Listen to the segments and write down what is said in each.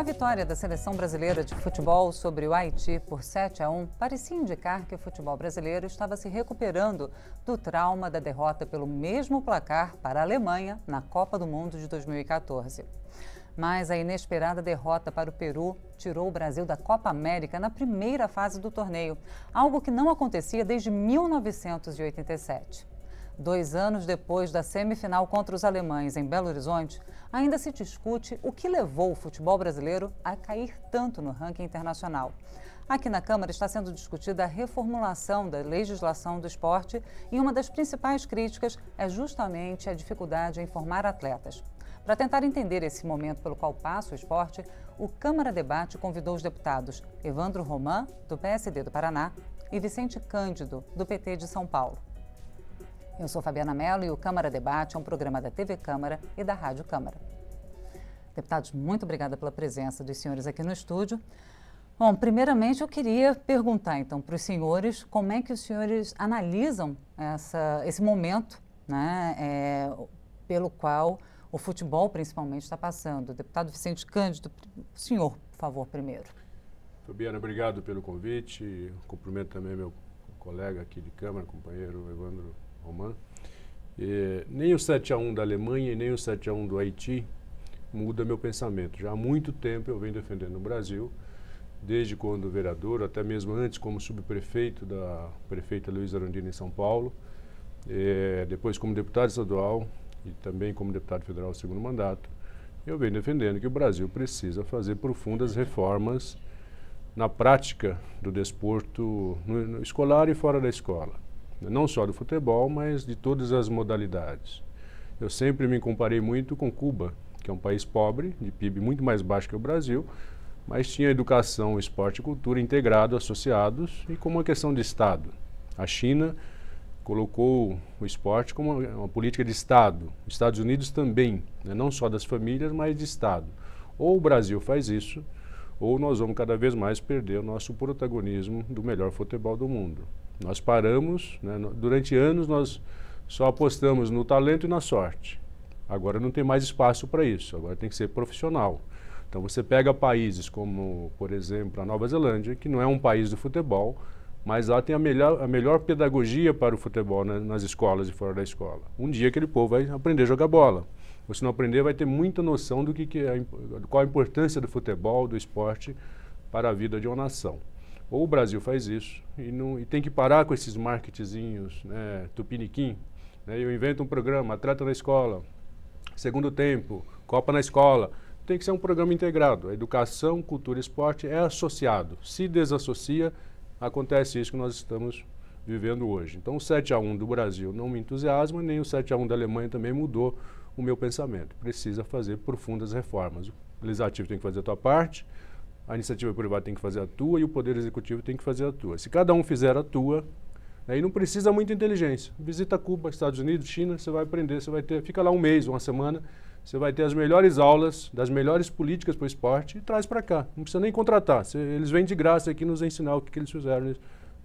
A vitória da seleção brasileira de futebol sobre o Haiti por 7 a 1 parecia indicar que o futebol brasileiro estava se recuperando do trauma da derrota pelo mesmo placar para a Alemanha na Copa do Mundo de 2014. Mas a inesperada derrota para o Peru tirou o Brasil da Copa América na primeira fase do torneio, algo que não acontecia desde 1987. Dois anos depois da semifinal contra os alemães em Belo Horizonte, ainda se discute o que levou o futebol brasileiro a cair tanto no ranking internacional. Aqui na Câmara está sendo discutida a reformulação da legislação do esporte e uma das principais críticas é justamente a dificuldade em formar atletas. Para tentar entender esse momento pelo qual passa o esporte, o Câmara Debate convidou os deputados Evandro Román, do PSD do Paraná, e Vicente Cândido, do PT de São Paulo. Eu sou Fabiana Mello e o Câmara Debate é um programa da TV Câmara e da Rádio Câmara. Deputados, muito obrigada pela presença dos senhores aqui no estúdio. Bom, primeiramente eu queria perguntar então para os senhores como é que os senhores analisam essa, esse momento né, é, pelo qual o futebol principalmente está passando. Deputado Vicente Cândido, senhor, por favor, primeiro. Fabiana, obrigado pelo convite. Cumprimento também meu colega aqui de Câmara, companheiro Evandro e nem o 7 a 1 da Alemanha e nem o 7 a 1 do Haiti muda meu pensamento. Já há muito tempo eu venho defendendo o Brasil, desde quando vereador, até mesmo antes como subprefeito da prefeita Luiz Arandina em São Paulo, e depois como deputado estadual e também como deputado federal segundo mandato. Eu venho defendendo que o Brasil precisa fazer profundas reformas na prática do desporto no, no escolar e fora da escola não só do futebol, mas de todas as modalidades. Eu sempre me comparei muito com Cuba, que é um país pobre, de PIB muito mais baixo que o Brasil, mas tinha educação, esporte e cultura integrado, associados e como uma questão de Estado. A China colocou o esporte como uma, política de Estado. Os Estados Unidos também, né? não só das famílias, mas de Estado. Ou o Brasil faz isso, ou nós vamos cada vez mais perder o nosso protagonismo do melhor futebol do mundo. Nós paramos, né? durante anos nós só apostamos no talento e na sorte. Agora não tem mais espaço para isso, agora tem que ser profissional. Então você pega países como, por exemplo, a Nova Zelândia, que não é um país do futebol, mas lá tem a melhor, a melhor pedagogia para o futebol né, nas escolas e fora da escola. Um dia aquele povo vai aprender a jogar bola. Ou se não aprender, vai ter muita noção do que, que é, qual a importância do futebol, do esporte para a vida de uma nação. Ou o Brasil faz isso e, não, e tem que parar com esses marketingzinhos, né, tupiniquim. Né, eu invento um programa, trata na escola, segundo tempo, Copa na escola. Tem que ser um programa integrado. A educação, cultura e esporte é associado. Se desassocia, acontece isso que nós estamos vivendo hoje. Então, o 7 a 1 do Brasil não me entusiasma, nem o 7 a 1 da Alemanha também mudou o meu pensamento. Precisa fazer profundas reformas. O legislativo tem que fazer a sua parte, a iniciativa privada tem que fazer a tua e o Poder Executivo tem que fazer a tua. Se cada um fizer a tua, aí né, não precisa muita inteligência. Visita Cuba, Estados Unidos, China, você vai aprender, você vai ter, fica lá um mês, uma semana, você vai ter as melhores aulas, das melhores políticas para o esporte e traz para cá. Não precisa nem contratar, eles vêm de graça aqui nos ensinar o que, que eles fizeram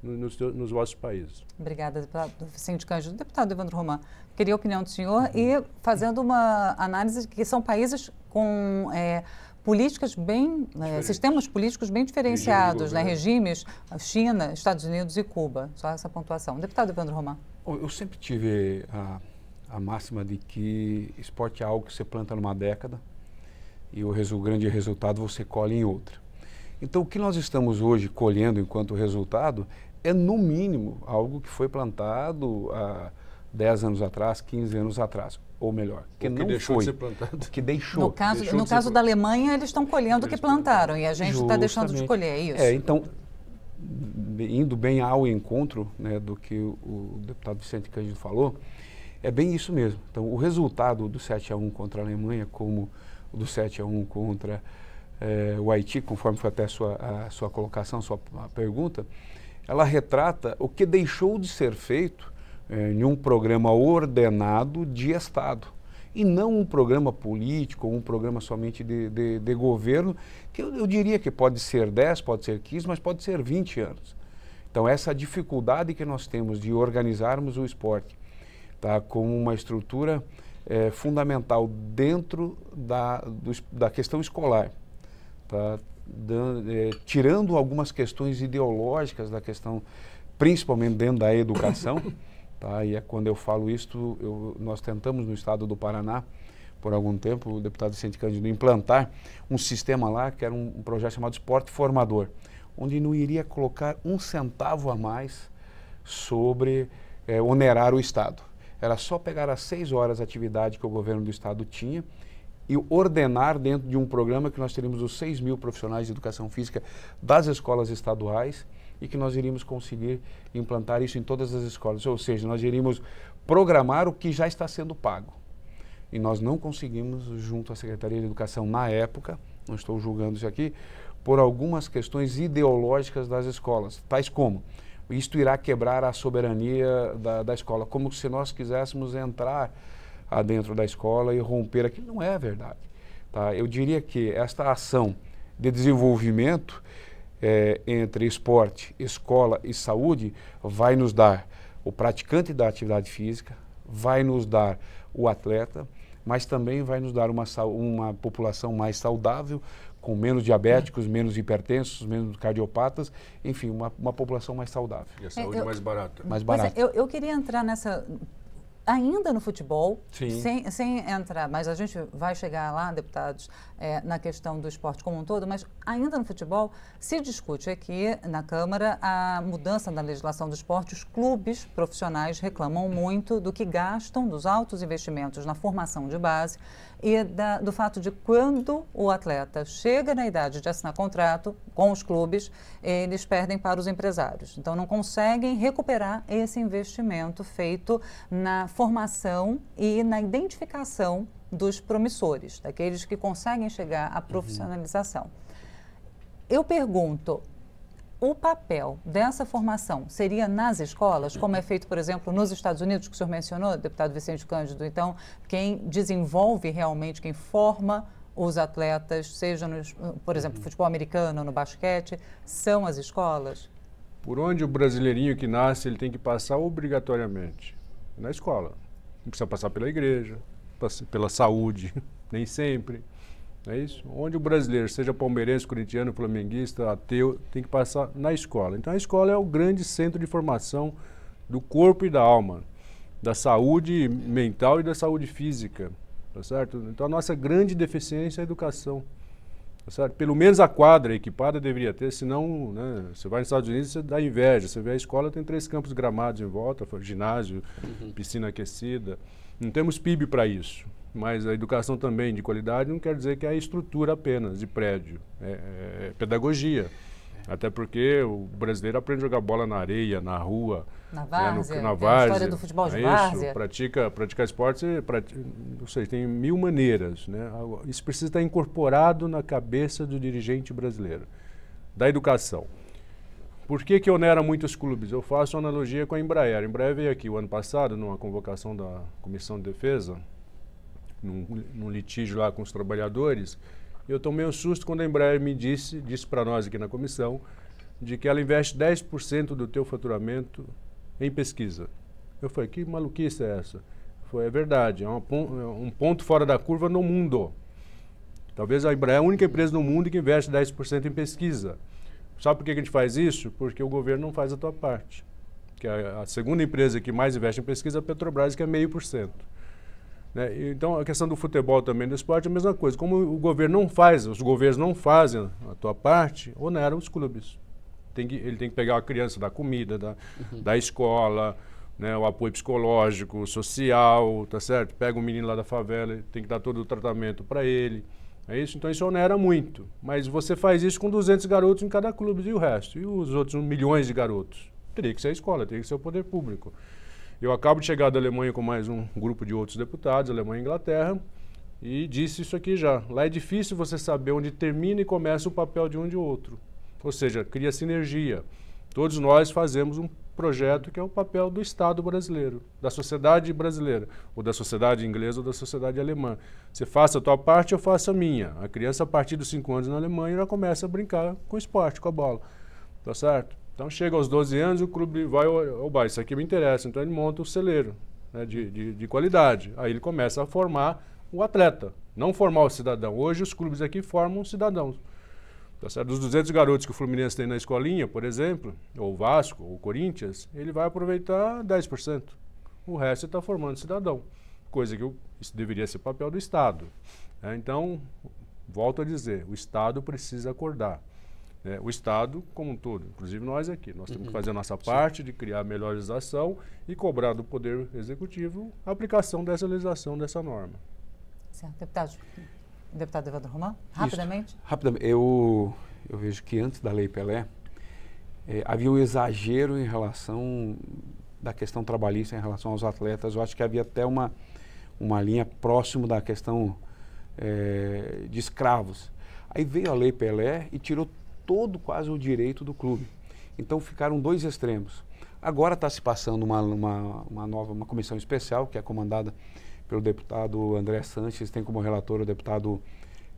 nos, nos vossos países. Obrigada, deputado Vicente Cândido. Deputado Evandro Romano. queria a opinião do senhor e fazendo uma análise que são países com... É, políticas bem, é, sistemas políticos bem diferenciados, né? regimes, China, Estados Unidos e Cuba. Só essa pontuação. Deputado Evandro Romar. Eu sempre tive a, a máxima de que esporte é algo que você planta numa década e o resu grande resultado você colhe em outra. Então, o que nós estamos hoje colhendo enquanto resultado é, no mínimo, algo que foi plantado há 10 anos atrás, 15 anos atrás ou melhor, que, que não deixou foi, de ser plantado. que deixou. No caso, deixou no caso da Alemanha, eles estão colhendo o que plantaram e a gente está deixando de colher, é isso? É, então, indo bem ao encontro né, do que o, o deputado Vicente Cândido falou, é bem isso mesmo. Então, o resultado do 7 a 1 contra a Alemanha, como o do 7 a 1 contra eh, o Haiti, conforme foi até a sua, a sua colocação, a sua pergunta, ela retrata o que deixou de ser feito é, em um programa ordenado de Estado. E não um programa político, um programa somente de, de, de governo, que eu, eu, diria que pode ser 10, pode ser 15, mas pode ser 20 anos. Então, essa dificuldade que nós temos de organizarmos o esporte tá, como uma estrutura é, fundamental dentro da, do, da questão escolar, tá, dando, é, tirando algumas questões ideológicas da questão principalmente dentro da educação, Tá? E é quando eu falo isso, eu, nós tentamos no estado do Paraná, por algum tempo, o deputado Vicente Cândido, implantar um sistema lá, que era um, um projeto chamado Esporte Formador, onde não iria colocar um centavo a mais sobre é, onerar o Estado. Era só pegar as seis horas de atividade que o governo do Estado tinha e ordenar dentro de um programa que nós teríamos os 6 mil profissionais de educação física das escolas estaduais e que nós iríamos conseguir implantar isso em todas as escolas. Ou seja, nós iríamos programar o que já está sendo pago. E nós não conseguimos, junto à Secretaria de Educação na época, não estou julgando isso aqui, por algumas questões ideológicas das escolas, tais como isto irá quebrar a soberania da, da escola, como se nós quiséssemos entrar dentro da escola e romper aquilo. Não é verdade. Tá? Eu diria que esta ação de desenvolvimento é, entre esporte, escola e saúde vai nos dar o praticante da atividade física, vai nos dar o atleta, mas também vai nos dar uma, uma população mais saudável, com menos diabéticos, menos hipertensos, menos cardiopatas, enfim, uma, uma população mais saudável. E a saúde é, eu, mais barata. Mais é, barata. Mas, eu, eu queria entrar nessa ainda no futebol, sem, sem entrar, mas a gente vai chegar lá, deputados, é, na questão do esporte como um todo, mas ainda no futebol se discute aqui na Câmara a mudança da legislação do esporte. Os clubes profissionais reclamam muito do que gastam, dos altos investimentos na formação de base e da, do fato de quando o atleta chega na idade de assinar contrato com os clubes, eles perdem para os empresários. Então não conseguem recuperar esse investimento feito na formação e na identificação dos promissores, daqueles que conseguem chegar à uhum. profissionalização. Uhum. Eu pergunto, o papel dessa formação seria nas escolas, como é feito, por exemplo, nos Estados Unidos, que o senhor mencionou, deputado Vicente Cândido? Então, quem desenvolve realmente, quem forma os atletas, seja, por exemplo, uhum. futebol americano, no basquete, são as escolas? Por onde o brasileirinho que nasce, ele tem que passar obrigatoriamente na escola. Não precisa passar pela igreja, pela saúde, nem sempre. é isso? Onde o brasileiro, seja palmeirense, corintiano, flamenguista, ateu, tem que passar na escola. Então a escola é o grande centro de formação do corpo e da alma, da saúde mental e da saúde física, tá certo? Então a nossa grande deficiência é a educação Tá Pelo menos a quadra equipada deveria ter, senão né, você vai nos Estados Unidos você dá inveja. Você vê a escola, tem três campos gramados em volta, ginásio, uhum. piscina aquecida. Não temos PIB para isso. Mas a educação também de qualidade não quer dizer que é a estrutura apenas de prédio. é, é, é pedagogia. Até porque o brasileiro aprende a jogar bola na areia, na rua, na várzea, né, no, na né, várzea. história do futebol de é várzea. Isso, pratica, esporte, é, pratica, não sei, tem mil maneiras. Né? Isso precisa estar incorporado na cabeça do dirigente brasileiro, da educação. Por que, que onera muitos clubes? Eu faço analogia com a Embraer. A Embraer veio aqui o ano passado, numa convocação da Comissão de Defesa, num, num litígio lá com os trabalhadores, eu tomei um susto quando a Embraer me disse, disse para nós aqui na comissão, de que ela investe 10% do teu faturamento em pesquisa. Eu falei, que maluquice é essa? Foi, é verdade, é, uma, é um ponto fora da curva no mundo. Talvez a Embraer é a única empresa no mundo que investe 10% em pesquisa. Sabe por que a gente faz isso? Porque o governo não faz a tua parte. Que a, é a segunda empresa que mais investe em pesquisa é a Petrobras, que é meio por cento. Né? Então, a questão do futebol também, do esporte, é a mesma coisa. Como o governo não faz, os governos não fazem a tua parte, oneram os clubes. Tem que, ele tem que pegar a criança da comida, da, uhum. da escola, né, o apoio psicológico, social, tá certo? Pega o um menino lá da favela, tem que dar todo o tratamento para ele. É isso? Então isso onera muito. Mas você faz isso com 200 garotos em cada clube e o resto? E os outros milhões de garotos? Teria que ser a escola, teria que ser o poder público. Eu acabo de chegar da Alemanha com mais um grupo de outros deputados, Alemanha e Inglaterra, e disse isso aqui já. Lá é difícil você saber onde termina e começa o papel de um de outro. Ou seja, cria sinergia. Todos nós fazemos um projeto que é o papel do Estado brasileiro, da sociedade brasileira, ou da sociedade inglesa ou da sociedade alemã. Você faça a tua parte, eu faço a minha. A criança, a partir dos 5 anos na Alemanha, já começa a brincar com esporte, com a bola. Tá certo? Então chega aos 12 anos o clube vai ao bairro, isso aqui me interessa, então ele monta o celeiro né, de, de, de, qualidade. Aí ele começa a formar o atleta, não formar o cidadão. Hoje os clubes aqui formam cidadãos. Tá certo? Dos 200 garotos que o Fluminense tem na escolinha, por exemplo, ou Vasco, ou Corinthians, ele vai aproveitar 10%. O resto está formando cidadão, coisa que eu, isso deveria ser papel do Estado. É, então, volto a dizer, o Estado precisa acordar. Né? O Estado como um todo, inclusive nós aqui. Nós temos uhum. que fazer a nossa parte de criar melhor legislação e cobrar do Poder Executivo a aplicação dessa legislação, dessa norma. Certo. Deputado, deputado Evandro Romão, rapidamente. Isso. Rapidamente. Eu, eu vejo que antes da Lei Pelé, é, havia um exagero em relação da questão trabalhista em relação aos atletas. Eu acho que havia até uma, uma linha próximo da questão é, de escravos. Aí veio a Lei Pelé e tirou todo quase o direito do clube. Então ficaram dois extremos. Agora está se passando uma, uma, uma, nova uma comissão especial, que é comandada pelo deputado André Sanches, tem como relator o deputado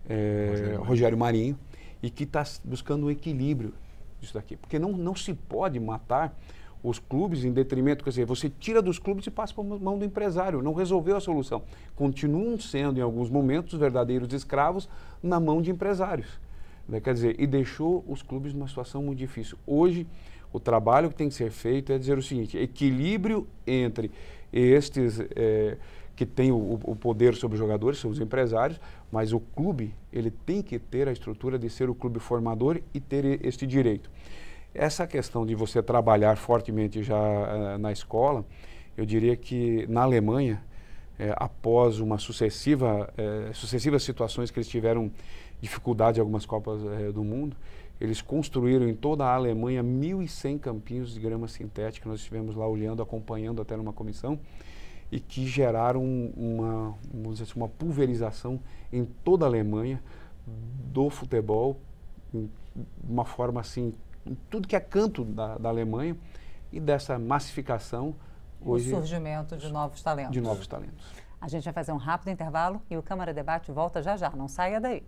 é, Rogério. Rogério Marinho, e que está buscando um equilíbrio disso daqui. Porque não, não se pode matar os clubes em detrimento, quer dizer, você tira dos clubes e passa para a mão do empresário, não resolveu a solução. Continuam sendo, em alguns momentos, verdadeiros escravos na mão de empresários. Né? Quer dizer, e deixou os clubes numa situação muito difícil. Hoje, o trabalho que tem que ser feito é dizer o seguinte: equilíbrio entre estes é, que têm o, o, poder sobre os jogadores, são os empresários, mas o clube ele tem que ter a estrutura de ser o clube formador e ter este direito. Essa questão de você trabalhar fortemente já uh, na escola, eu diria que na Alemanha, eh, após uma sucessiva, sucessivas situações que eles tiveram dificuldade de algumas Copas é, do Mundo, eles construíram em toda a Alemanha 1.100 campinhos de grama sintética. Nós estivemos lá olhando, acompanhando até numa comissão e que geraram uma, assim, uma pulverização em toda a Alemanha do futebol, de uma forma assim, tudo que é canto da, da Alemanha e dessa massificação. Hoje, o surgimento de novos talentos. De novos talentos. A gente vai fazer um rápido intervalo e o Câmara Debate volta já já. Não saia daí.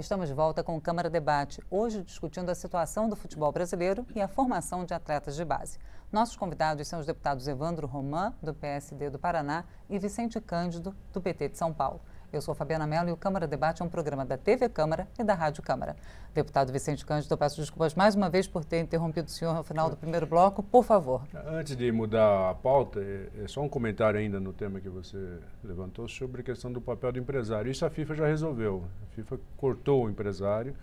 Estamos de volta com o Câmara Debate, hoje discutindo a situação do futebol brasileiro e a formação de atletas de base. Nossos convidados são os deputados Evandro Román, do PSD do Paraná, e Vicente Cândido, do PT de São Paulo. Eu sou Fabiana Mello e o Câmara Debate é um programa da TV Câmara e da Rádio Câmara. Deputado Vicente Cândido, eu peço desculpas mais uma vez por ter interrompido o senhor no final do primeiro bloco. Por favor. Antes de mudar a pauta, é, é só um comentário ainda no tema que você levantou sobre a questão do papel do empresário. Isso a FIFA já resolveu. A FIFA cortou o empresário.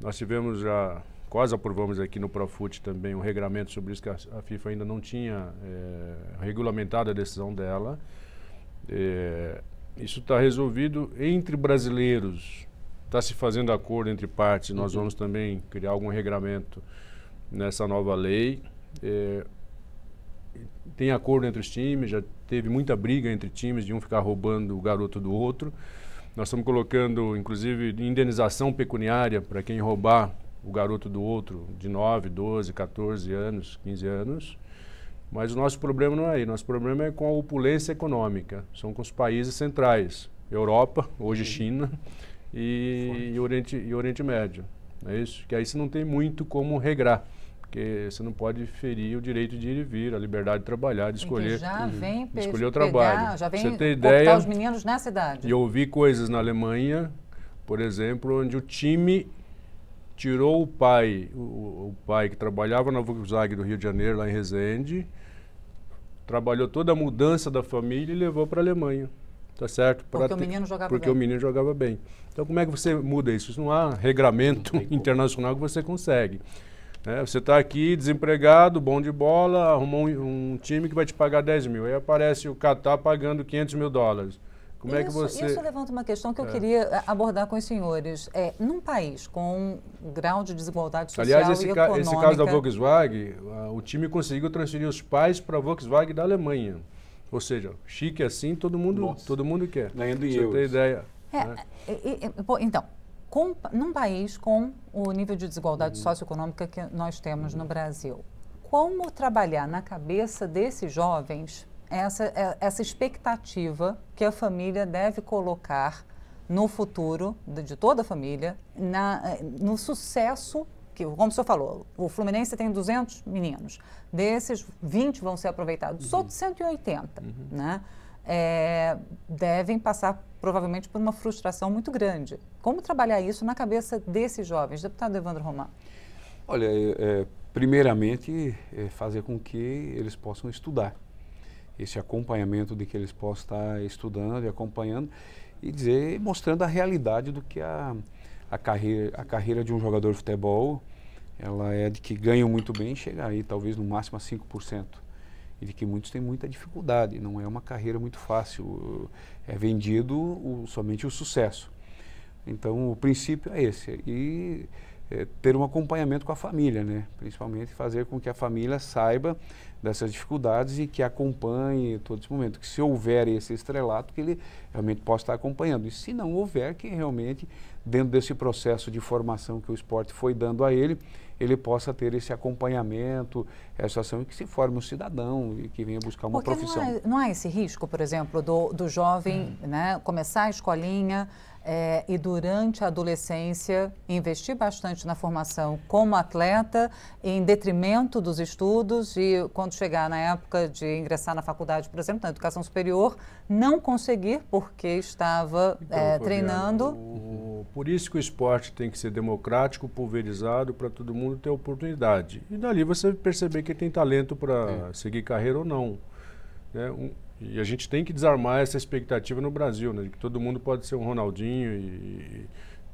Nós tivemos já quase aprovamos aqui no Profut também um regramento sobre isso que a, FIFA ainda não tinha é, regulamentado a decisão dela. É, isso está resolvido entre brasileiros. Está se fazendo acordo entre partes. Nós uhum. vamos também criar algum regramento nessa nova lei. É, tem acordo entre os times, já teve muita briga entre times de um ficar roubando o garoto do outro. Nós estamos colocando, inclusive, indenização pecuniária para quem roubar o garoto do outro de 9, 12, 14 anos, 15 anos. Mas o nosso problema não é aí, nosso problema é com a opulência econômica, são com os países centrais, Europa, hoje China e, e Oriente, e Oriente Médio. É isso? Que aí você não tem muito como regrar porque você não pode ferir o direito de ir e vir, a liberdade de trabalhar, de então escolher, já vem de escolher o trabalho. Pegar, já vem você tem ideia os meninos nessa cidade? E ouvir ouvi coisas na Alemanha, por exemplo, onde o time tirou o pai, o, o pai que trabalhava na Volkswagen do Rio de Janeiro, lá em Resende, trabalhou toda a mudança da família e levou para a Alemanha. Tá certo? porque ter, o menino jogava porque bem. o menino jogava bem. Então, como é que você muda isso? não há regramento não internacional que você consegue. É, você está aqui desempregado, bom de bola, arrumou um, um, time que vai te pagar 10 mil. Aí aparece o Qatar pagando 500 mil dólares. Como isso, é que você... isso levanta uma questão que eu é. queria eh, abordar com os senhores. É, num país com um grau de desigualdade social Aliás, esse e econômica... Aliás, esse caso da Volkswagen, ah, o time conseguiu transferir os pais para a Volkswagen da Alemanha. Ou seja, chique assim, todo mundo, todo mundo quer. Ganhando em euros. Você tem ideia. É, né? e, é, e, é, pô, então, com, num país com o nível de desigualdade uhum. socioeconômica que nós temos uhum. no Brasil, como trabalhar na cabeça desses jovens essa, é, essa expectativa que a família deve colocar no futuro de toda a família, na, é, no sucesso que, como o senhor falou, o Fluminense tem 200 meninos. Desses, 20 vão ser aproveitados. Os uhum. outros 180, uhum. né? É, devem passar provavelmente por uma frustração muito grande. Como trabalhar isso na cabeça desses jovens? Deputado Evandro Romão. Olha, é, é, primeiramente, é fazer com que eles possam estudar esse acompanhamento de que eles possam estar estudando e acompanhando e dizer, mostrando a realidade do que a, a, carreira, a carreira de um jogador de futebol ela é de que ganham muito bem e chega aí talvez no máximo a 5%. E de que muitos têm muita dificuldade, não é uma carreira muito fácil, é vendido o, somente o sucesso. Então o princípio é esse. E é, ter um acompanhamento com a família, né? principalmente fazer com que a família saiba dessas dificuldades e que acompanhe todo esse momento. Que se houver esse estrelato, que ele realmente possa estar acompanhando. E se não houver, que realmente, dentro desse processo de formação que o esporte foi dando a ele, ele possa ter esse acompanhamento, essa ação, e que se forme um cidadão e que venha buscar uma Porque profissão. É, não há, não há, esse risco, por exemplo, do, do jovem hum. né, começar a escolinha é, e durante a adolescência investir bastante na formação como atleta, em detrimento dos estudos, e quando chegar na época de ingressar na faculdade, por exemplo, na educação superior, não conseguir porque estava então, é, treinando. O uhum por isso que o esporte tem que ser democrático, pulverizado, para todo mundo ter oportunidade. E dali você perceber que tem talento para é. seguir carreira ou não. Né? Um, e a gente tem que desarmar essa expectativa no Brasil, né? que todo mundo pode ser um Ronaldinho. E,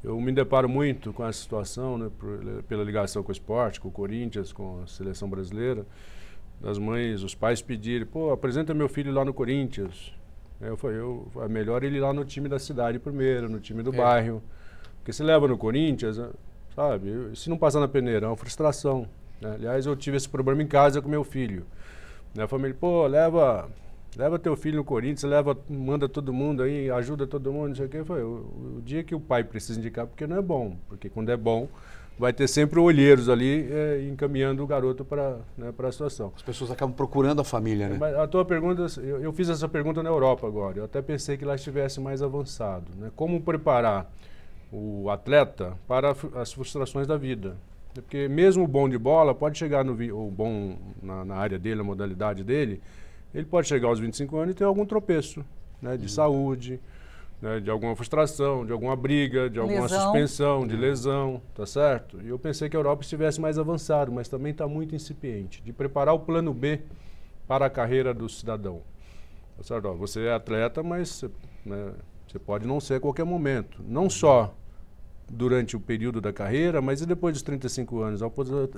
eu me deparo muito com essa situação, né? Por, pela ligação com o esporte, com o Corinthians, com a seleção brasileira. Das mães, os pais pedirem, pô, apresenta meu filho lá no Corinthians. Eu falei, eu, é melhor ele ir lá no time da cidade primeiro, no time do é. bairro. Porque se leva no Corinthians, eh, sabe? Se não passar na peneira, é uma frustração. Né? Aliás, eu tive esse problema em casa com meu filho. Né? A família, pô, leva, leva teu filho no Corinthians, leva, manda todo mundo aí, ajuda todo mundo, não sei o quê. Foi o, o dia que o pai precisa indicar, porque não é bom. Porque quando é bom, vai ter sempre olheiros ali é, encaminhando o garoto para né, a situação. As pessoas acabam procurando a família, né? Mas a tua pergunta, eu, eu, fiz essa pergunta na Europa agora. Eu até pensei que lá estivesse mais avançado. Né? Como preparar o atleta para as frustrações da vida? Porque mesmo o bom de bola pode chegar no o bom na, na área dele, na modalidade dele, ele pode chegar aos 25 anos e ter algum tropeço né, de uhum. saúde né, de alguma frustração, de alguma briga, de alguma lesão. suspensão, de lesão, tá certo? E eu pensei que a Europa estivesse mais avançado, mas também está muito incipiente, de preparar o plano B para a carreira do cidadão. Tá certo? Ó, você é atleta, mas você, né, você pode não ser a qualquer momento. Não só durante o período da carreira, mas e depois dos 35 anos? A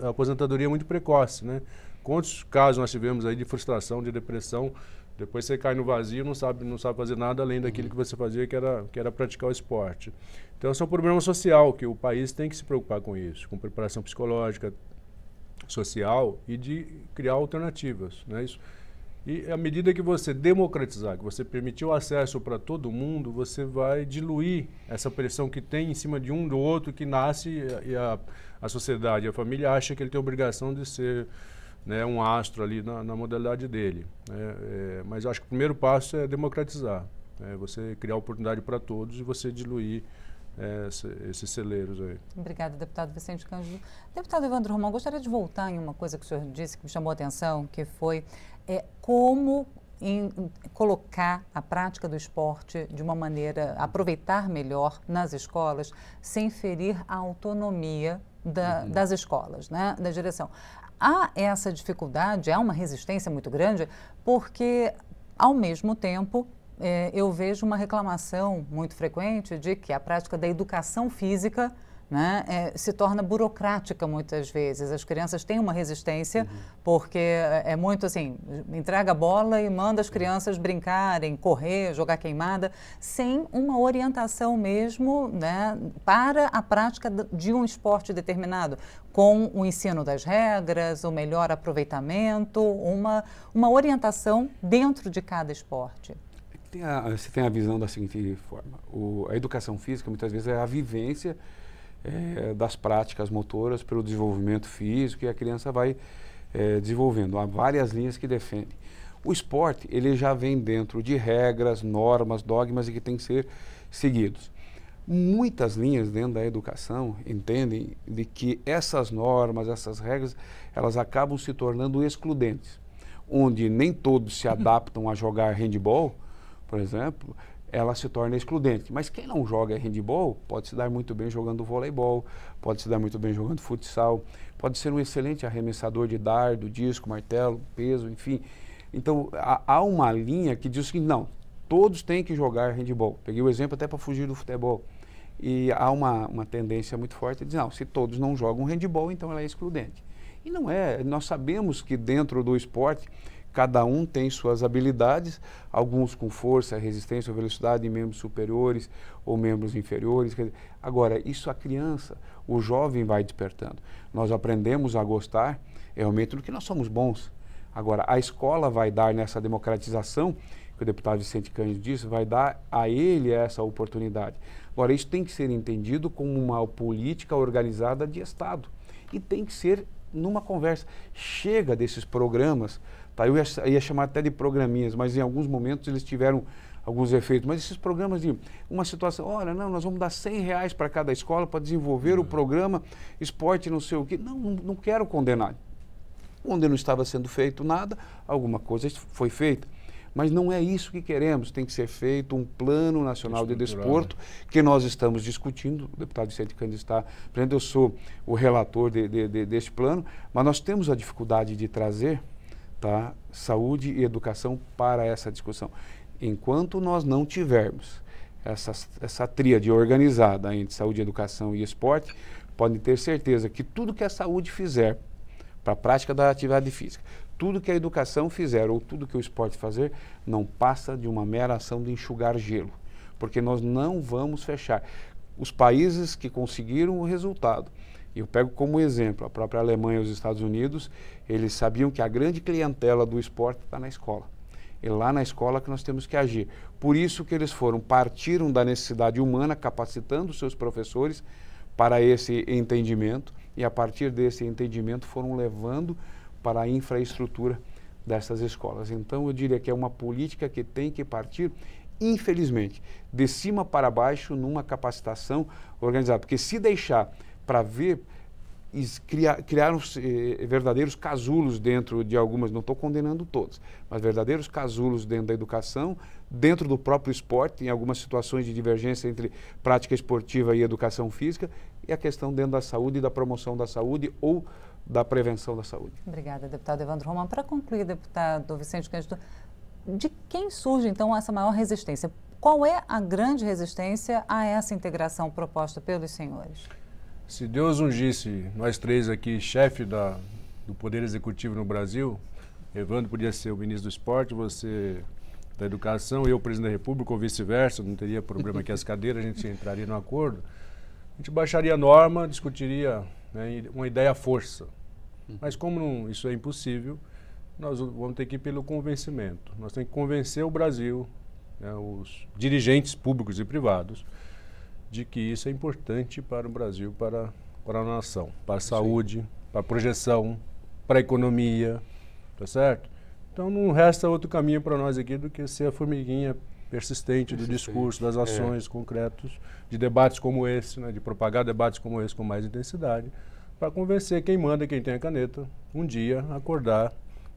aposentadoria é muito precoce, né? Quantos casos nós tivemos aí de frustração, de depressão depois você cai no vazio, não sabe, não sabe fazer nada além daquilo que você fazia, que era, que era praticar o esporte. Então, esse é um problema social, que o país tem que se preocupar com isso, com preparação psicológica, social e de criar alternativas. Né? Isso, e à medida que você democratizar, que você permitir o acesso para todo mundo, você vai diluir essa pressão que tem em cima de um do outro que nasce e a, a sociedade, a família acha que ele tem a obrigação de ser né, um astro ali na, na modalidade dele. Né? É, mas acho que o primeiro passo é democratizar, né? você criar oportunidade para todos e você diluir é, esses celeiros aí. Obrigada, deputado Vicente Cândido. Deputado Evandro Romão, gostaria de voltar em uma coisa que o senhor disse que me chamou a atenção, que foi é, como em colocar a prática do esporte de uma maneira, aproveitar melhor nas escolas, sem ferir a autonomia da, uhum. das escolas, né, da direção. Há essa dificuldade, há uma resistência muito grande, porque, ao mesmo tempo, eh, eu vejo uma reclamação muito frequente de que a prática da educação física né, é, se torna burocrática muitas vezes. As crianças têm uma resistência uhum. porque é, é muito assim, entrega a bola e manda as uhum. crianças brincarem, correr, jogar queimada, sem uma orientação mesmo né, para a prática de um esporte determinado, com o ensino das regras, o melhor aproveitamento, uma, uma orientação dentro de cada esporte. Tem a, você tem a visão da seguinte forma: o, a educação física muitas vezes é a vivência é, das práticas motoras pelo desenvolvimento físico e a criança vai é, desenvolvendo. Há várias linhas que defendem. O esporte, ele já vem dentro de regras, normas, dogmas e que tem que ser seguidos. Muitas linhas dentro da educação entendem de que essas normas, essas regras, elas acabam se tornando excludentes, onde nem todos se adaptam a jogar handball, por exemplo, ela se torna excludente. Mas quem não joga handball pode se dar muito bem jogando voleibol, pode se dar muito bem jogando futsal, pode ser um excelente arremessador de dardo, disco, martelo, peso, enfim. Então há, há uma linha que diz que não, todos têm que jogar handball. Peguei o exemplo até para fugir do futebol. E há uma, uma tendência muito forte de dizer, não, se todos não jogam handball, então ela é excludente. E não é, nós sabemos que dentro do esporte Cada um tem suas habilidades, alguns com força, resistência ou velocidade em membros superiores ou membros inferiores. Agora, isso a criança, o jovem vai despertando. Nós aprendemos a gostar é realmente do que nós somos bons. Agora, a escola vai dar nessa democratização, que o deputado Vicente Cândido disse, vai dar a ele essa oportunidade. Agora, isso tem que ser entendido como uma política organizada de Estado. E tem que ser numa conversa. Chega desses programas Tá, eu ia, ia chamar até de programinhas, mas em alguns momentos eles tiveram alguns efeitos. Mas esses programas de uma situação, olha, não, nós vamos dar 100 reais para cada escola para desenvolver uhum. o programa esporte não sei o quê. Não, não quero condenar. Onde não estava sendo feito nada, alguma coisa foi feita. Mas não é isso que queremos. Tem que ser feito um plano nacional de desporto né? que nós estamos discutindo. O deputado Vicente Cândido está presente. Eu sou o relator de, de, de, deste plano, mas nós temos a dificuldade de trazer tá? saúde e educação para essa discussão. Enquanto nós não tivermos essa, essa tríade organizada entre saúde, educação e esporte, podem ter certeza que tudo que a saúde fizer para a prática da atividade física, tudo que a educação fizer ou tudo que o esporte fazer, não passa de uma mera ação de enxugar gelo, porque nós não vamos fechar. Os países que conseguiram o resultado, eu pego como exemplo a própria Alemanha e os Estados Unidos, eles sabiam que a grande clientela do esporte está na escola. É lá na escola que nós temos que agir. Por isso que eles foram, partiram da necessidade humana, capacitando seus professores para esse entendimento, e a partir desse entendimento foram levando para a infraestrutura dessas escolas. Então eu diria que é uma política que tem que partir, infelizmente, de cima para baixo numa capacitação organizada, porque se deixar para ver criar, criaram-se eh, eh, verdadeiros casulos dentro de algumas, não estou condenando todos, mas verdadeiros casulos dentro da educação, dentro do próprio esporte, em algumas situações de divergência entre prática esportiva e educação física, e a questão dentro da saúde e da promoção da saúde ou da prevenção da saúde. Obrigada, deputado Evandro Romano Para concluir, deputado Vicente Cândido, de quem surge então essa maior resistência? Qual é a grande resistência a essa integração proposta pelos senhores? Se Deus ungisse nós três aqui, chefe da, do Poder Executivo no Brasil, Evandro podia ser o ministro do Esporte, você da Educação, eu presidente da República, ou vice-versa, não teria problema que as cadeiras, a gente entraria no acordo. A gente baixaria a norma, discutiria né, uma ideia à força. Uhum. Mas como não, isso é impossível, nós vamos ter que ir pelo convencimento. Nós temos que convencer o Brasil, né, os dirigentes públicos e privados, de que isso é importante para o Brasil, para, para a nação, para a saúde, Sim. para a projeção, para a economia, tá certo? Então não resta outro caminho para nós aqui do que ser a formiguinha persistente, persistente. do discurso, das é. ações é. concretas, de debates como esse, né, de propagar debates como esse com mais intensidade, para convencer quem manda, quem tem a caneta, um dia acordar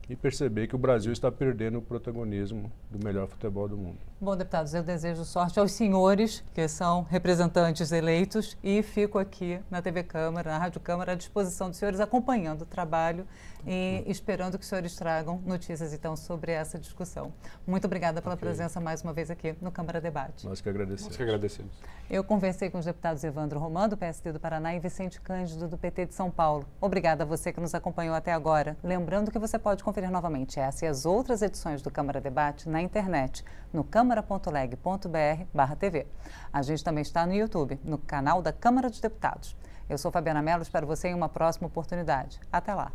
e perceber que o Brasil está perdendo o protagonismo do melhor futebol do mundo. Bom, deputados, eu desejo sorte aos senhores, que são representantes eleitos, e fico aqui na TV Câmara, na Rádio Câmara, à disposição dos senhores, acompanhando o trabalho e esperando que os senhores tragam notícias então sobre essa discussão. Muito obrigada pela okay. presença mais uma vez aqui no Câmara Debate. Nós que agradecemos. Nós que agradecemos. Eu conversei com os deputados Evandro Romano, do PSD do Paraná, e Vicente Cândido, do PT de São Paulo. Obrigada a você que nos acompanhou até agora. Lembrando que você pode conferir novamente essa e as outras edições do Câmara Debate na internet, no câmara.leg.br/tv. A gente também está no YouTube, no canal da Câmara dos Deputados. Eu sou Fabiana Melos espero você em uma próxima oportunidade. Até lá!